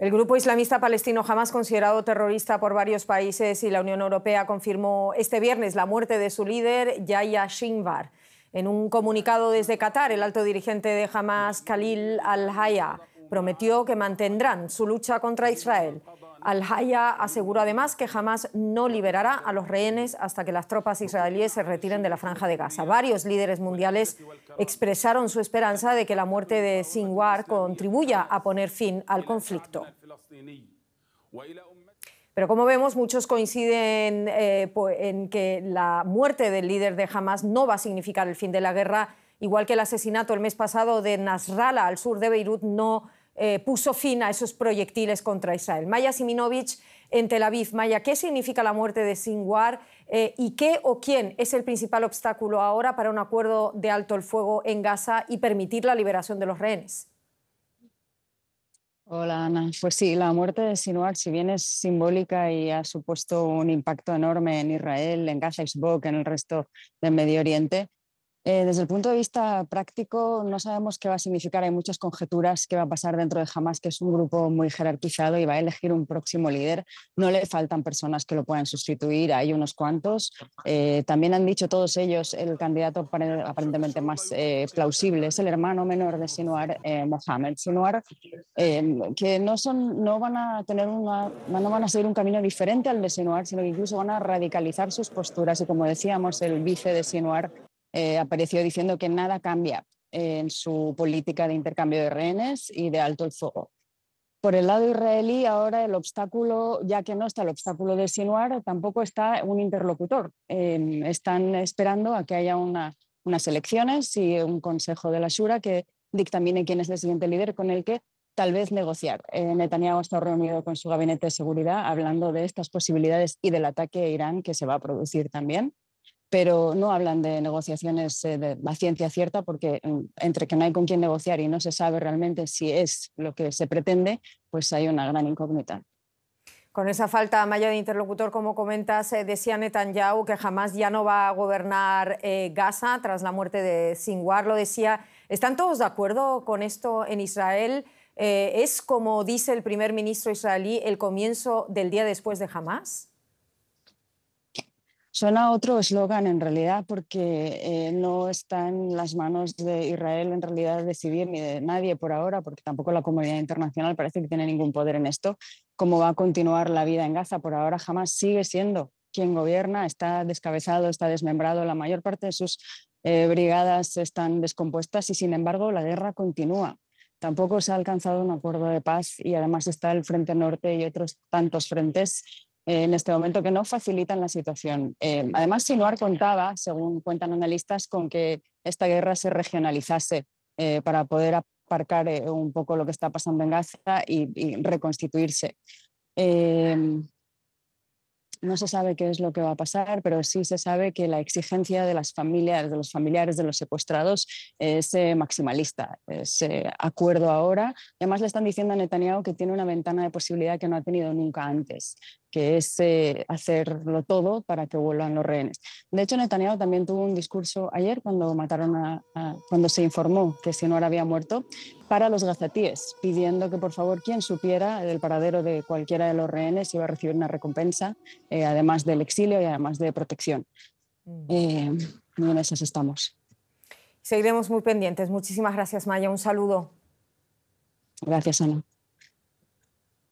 El grupo islamista palestino jamás considerado terrorista por varios países y la Unión Europea confirmó este viernes la muerte de su líder, Yahya Shinbar En un comunicado desde Qatar, el alto dirigente de Hamas, Khalil al-Haya, prometió que mantendrán su lucha contra Israel al-Haya aseguró además que jamás no liberará a los rehenes hasta que las tropas israelíes se retiren de la franja de Gaza. Varios líderes mundiales expresaron su esperanza de que la muerte de Sinwar contribuya a poner fin al conflicto. Pero como vemos, muchos coinciden eh, en que la muerte del líder de Hamas no va a significar el fin de la guerra, igual que el asesinato el mes pasado de Nasrallah al sur de Beirut no eh, puso fin a esos proyectiles contra Israel. Maya Siminovich en Tel Aviv. Maya, ¿qué significa la muerte de Sinwar eh, y qué o quién es el principal obstáculo ahora para un acuerdo de alto el fuego en Gaza y permitir la liberación de los rehenes? Hola Ana, pues sí, la muerte de Sinwar, si bien es simbólica y ha supuesto un impacto enorme en Israel, en Gaza en el resto del Medio Oriente, eh, desde el punto de vista práctico, no sabemos qué va a significar. Hay muchas conjeturas qué va a pasar dentro de Hamas, que es un grupo muy jerarquizado y va a elegir un próximo líder. No le faltan personas que lo puedan sustituir, hay unos cuantos. Eh, también han dicho todos ellos, el candidato aparentemente más eh, plausible es el hermano menor de Sinuar, Mohamed Sinuar, que no, son, no, van a tener una, no van a seguir un camino diferente al de Sinuar, sino que incluso van a radicalizar sus posturas. Y como decíamos, el vice de Sinuar eh, apareció diciendo que nada cambia en su política de intercambio de rehenes y de alto el fuego. Por el lado israelí, ahora el obstáculo, ya que no está el obstáculo de Sinuar, tampoco está un interlocutor. Em, están esperando a que haya unas elecciones y un consejo de la Shura que dictamine quién es el siguiente líder con el que tal vez negociar. Eh, Netanyahu está reunido con su gabinete de seguridad hablando de estas posibilidades y del ataque a Irán que se va a producir también pero no hablan de negociaciones eh, de la ciencia cierta porque mm, entre que no hay con quién negociar y no se sabe realmente si es lo que se pretende, pues hay una gran incógnita. Con esa falta mayor de interlocutor, como comentas, eh, decía Netanyahu que jamás ya no va a gobernar eh, Gaza tras la muerte de Sinwar. Lo decía, ¿están todos de acuerdo con esto en Israel? ¿Es, como dice el primer ministro israelí, el comienzo del día después de Hamas? Suena otro eslogan en realidad porque eh, no está en las manos de Israel en realidad decidir ni de nadie por ahora, porque tampoco la comunidad internacional parece que tiene ningún poder en esto. ¿Cómo va a continuar la vida en Gaza? Por ahora jamás sigue siendo quien gobierna, está descabezado, está desmembrado, la mayor parte de sus eh, brigadas están descompuestas y sin embargo la guerra continúa. Tampoco se ha alcanzado un acuerdo de paz y además está el Frente Norte y otros tantos frentes en este momento que no facilitan la situación. Eh, además, Sinuar contaba, según cuentan analistas, con que esta guerra se regionalizase eh, para poder aparcar eh, un poco lo que está pasando en Gaza y, reconstituirse. Em, no se sabe qué es lo que va a pasar, pero sí se sabe que la exigencia de las familias, de los familiares de los secuestrados, es eh, maximalista. Es acuerdo ahora. Además, le están diciendo a Netanyahu que tiene una ventana de posibilidad que no ha tenido nunca antes que es eh, hacerlo todo para que vuelvan los rehenes. De hecho, Netanyahu también tuvo un discurso ayer cuando mataron a, cuando se informó que Sinor había muerto para los gazatíes, pidiendo que por favor quien supiera del paradero de cualquiera de los rehenes iba a recibir una recompensa, eh, además del exilio y además de protección. Mm. Eh, en esas estamos. Seguiremos muy pendientes. Muchísimas gracias, Maya. Un saludo. Gracias, Ana.